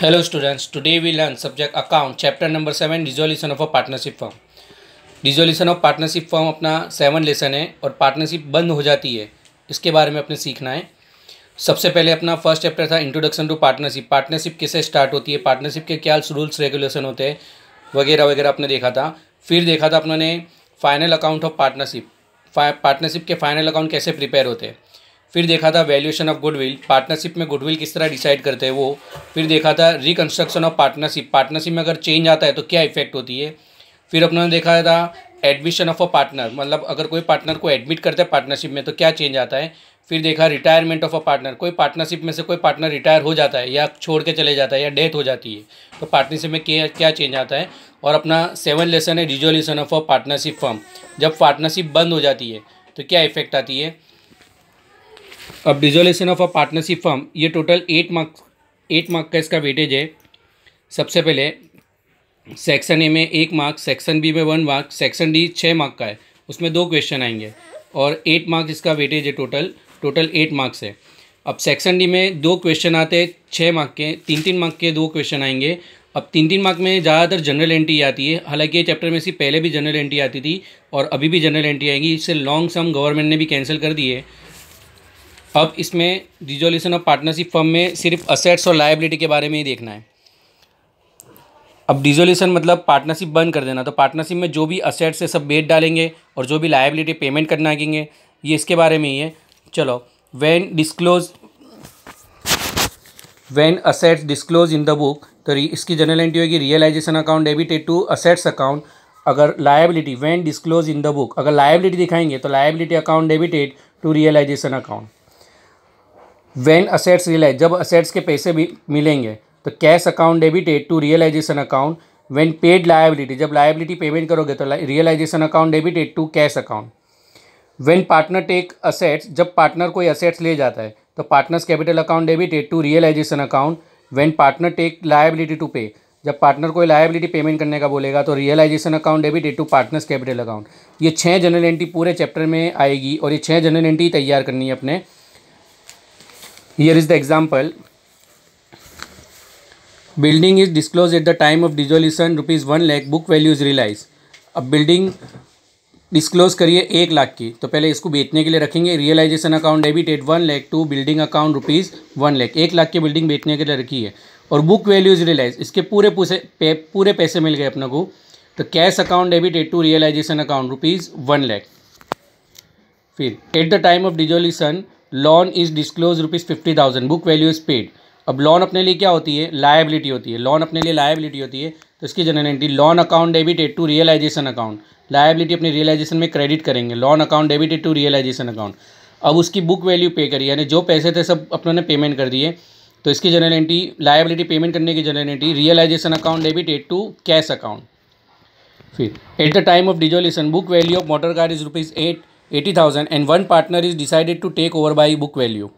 hello students today we learn subject account chapter number seven resolution of a partnership form resolution of partnership form अपना seven lesson है और partnership बंद हो जाती है इसके बारे में अपने सीखना है सबसे पहले अपना फर्स्ट चैप्टर था इंट्रोडक्शन टू पार्टनरशिप पार्टनरशिप किसे स्टार्ट होती है पार्टनरशिप के क्या रूल्स रेगुलेशन होते हैं वगैरह वगैरह आपने देखा था फिर देखा था अपने ने final account of partnership partnership के फाइनल अकाउंट कैसे प्रिपेयर होते हैं फिर देखा था वैल्यूएशन ऑफ गुडविल पार्टनरशिप में गुडविल किस तरह डिसाइड करते हैं वो फिर देखा था रिकन्स्ट्रक्शन ऑफ पार्टनरशिप पार्टनरशिप में अगर चेंज आता है तो क्या इफेक्ट होती है फिर अपनों ने देखा था एडमिशन ऑफ अ पार्टनर मतलब अगर कोई पार्टनर को एडमिट करता है पार्टनरशिप में तो क्या चेंज आता है फिर देखा रिटायरमेंट ऑफ अ पार्टनर कोई पार्टनरशिप में से कोई पार्टनर रिटायर हो जाता है या छोड़ के चले जाता है या डेथ हो जाती है तो पार्टनरशिप में क्या क्या चेंज आता है और अपना सेवन लेसन है resolution of a partnership firm जब पार्टनरशिप बंद हो जाती है तो क्या इफेक्ट आती है अब dissolution of a partnership firm ये total eight marks eight mark का इसका वेटेज है सबसे पहले सेक्शन ए में एक मार्क सेक्शन बी में वन मार्क सेक्शन डी छः मार्क का है उसमें दो क्वेश्चन आएंगे और एट मार्क्स इसका वेटेज है टोटल टोटल एट मार्क्स है अब सेक्शन डी में दो क्वेश्चन आते हैं छः मार्क के तीन तीन मार्क के दो क्वेश्चन आएंगे अब तीन तीन मार्क में ज़्यादातर जनरल एंट्री आती है हालांकि ये चैप्टर में से पहले भी जनरल एंट्री आती थी और अभी भी जनरल एंट्री आएंगी इससे लॉन्ग सम गवर्नमेंट ने भी कैंसिल कर दी है अब इसमें रिजोल्यूशन ऑफ पार्टनरशिप फर्म में सिर्फ असेट्स और लाइबिलिटी के बारे में ही देखना है अब डिजोल्यूशन मतलब पार्टनरशिप बंद कर देना तो पार्टनरशिप में जो भी असेट्स है सब बेट डालेंगे और जो भी लाइबिलिटी पेमेंट करना कहेंगे ये इसके बारे में ही है चलो when disclose when assets disclose in the book तो इसकी जनरल एंट्री होगी realisation account debited to assets account अगर liability when disclose in the book अगर लाइबिलिटी दिखाएंगे तो liability account debited to realisation account when assets realise जब assets के पैसे भी मिलेंगे तो cash account debited to realisation account when paid liability जब लाइबिलिटी पेमेंट करोगे तो realisation account debited to cash account when partner take assets जब पार्टनर कोई असेट्स ले जाता है तो partners capital account debited to realisation account when partner take liability to pay जब पार्टनर कोई लाइबिलिटी पेमेंट करने का बोलेगा तो realisation account debited to partners capital account ये छः जनरल एंट्री पूरे चैप्टर में आएगी और ये छः जनरल एंट्री तैयार करनी है अपने here is the example building is disclosed at the time of dissolution rupees one lakh book value is realized अब बिल्डिंग डिस्क्लोज करिए एक लाख की तो पहले इसको बेचने के लिए रखेंगे realisation account debited one lakh to building account rupees one lakh एक लाख की बिल्डिंग बेचने के लिए रखी है और बुक वैल्यूज रियलाइज इसके पूरे पूरे पे, पूरे पैसे मिल गए अपने को तो cash account debited to realisation account rupees one lakh फिर at the time of dissolution loan is disclose rupees fifty thousand book value is paid अब लोन अपने लिए क्या होती है लाइबिलिटी होती है लोन अपने लिए लाइबिलिटी होती है तो इसकी entry loan account debited to realisation account liability अपने रियलाइजेशन में क्रेडिट करेंगे loan account debited to realisation account अब उसकी बुक वैल्यू पे करी यानी जो पैसे थे सब अपनों ने पेमेंट कर दिए तो इसकी एंट्री लाइबिलिटी पेमेंट करने की journal entry realisation account debited to cash account फिर at the time of dissolution book value of motor car is rupees eight eighty thousand and one partner is decided to take over by book value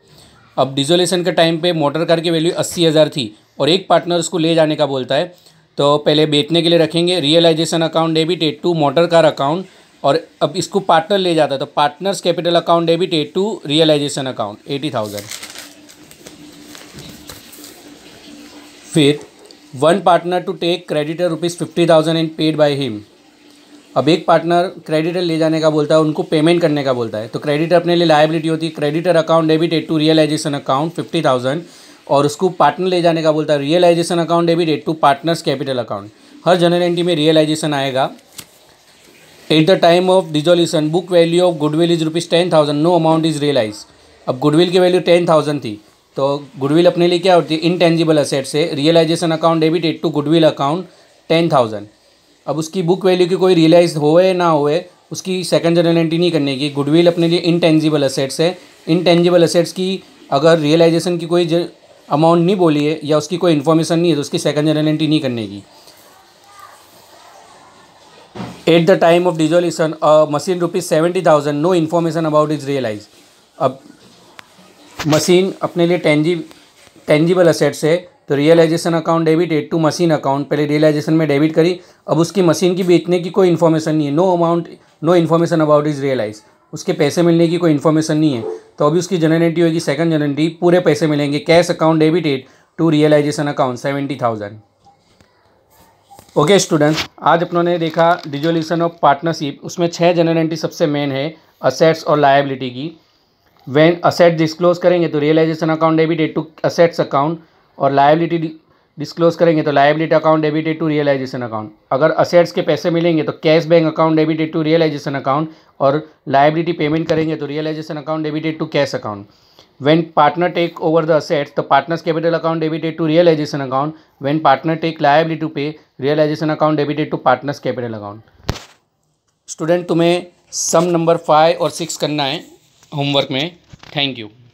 अब dissolution के time पे motor car की value अस्सी हज़ार थी और एक partner उसको ले जाने का बोलता है तो पहले बेचने के लिए रखेंगे realisation account debited to motor car account और अब इसको पार्टनर ले जाता है तो partners capital account debited to realisation account eighty thousand फिर one partner to take creditor rupees fifty thousand and paid by him अब एक पार्टनर क्रेडिटर ले जाने का बोलता है उनको पेमेंट करने का बोलता है तो क्रेडिटर अपने लिए लाइबिलिटी होती है creditor account debited to realisation account fifty thousand और उसको पार्टनर ले जाने का बोलता है realisation account debited to partners capital account हर जनरल एंट्री में रियलाइजेशन आएगा at the time of dissolution book value of goodwill is rupees ten thousand no amount is realise अब गुडविल की वैल्यू टेन थाउजेंड थी तो goodwill अपने लिए क्या होती है इनटेंजिबल असेट से realisation account debited to goodwill account ten thousand अब उसकी बुक वैल्यू की कोई रियलाइज होए ना होए उसकी सेकंड जनरल एंट्री नहीं करने की गुडविल अपने लिए इनटेंजिबल असेट्स है इनटेंजिबल असेट्स की अगर रियलाइजेशन की कोई अमाउंट नहीं बोली है या उसकी कोई इन्फॉर्मेशन नहीं है तो उसकी सेकंड जनरल एंट्री नहीं करने की at the time of dissolution machine rupees seventy thousand no information about is realise अब मशीन अपने लिए टेंजी टेंजिबल असेट्स है तो realisation account debited to machine account पहले रियलाइजेशन में डेबिट करी अब उसकी मशीन की बेचने की कोई इन्फॉर्मेशन नहीं है no amount no information about is realise उसके पैसे मिलने की कोई इन्फॉर्मेशन नहीं है तो अभी उसकी जनरेटी होगी सेकंड जनरेटी पूरे पैसे मिलेंगे cash account debited to realisation account seventy thousand okay students आज अपनों ने देखा डिजोल्यूशन ऑफ पार्टनरशिप उसमें छः जनरल एंट्री सबसे मेन है असेट्स और लाइबिलिटी की वैन असेट डिस्क्लोज करेंगे तो realisation account debited to assets account और लाइबिलिटी डिस्क्लोज करेंगे तो liability account debited to realisation account अगर असेट्स के पैसे मिलेंगे तो cash bank account debited to realisation account और लाइबिलिटी पेमेंट करेंगे तो realisation account debited to cash account when partner take over the assets तो partners capital account debited to realisation account when partner take liability to pay realisation account debited to partners capital account student तुम्हें sum number five और six करना है homework में thank you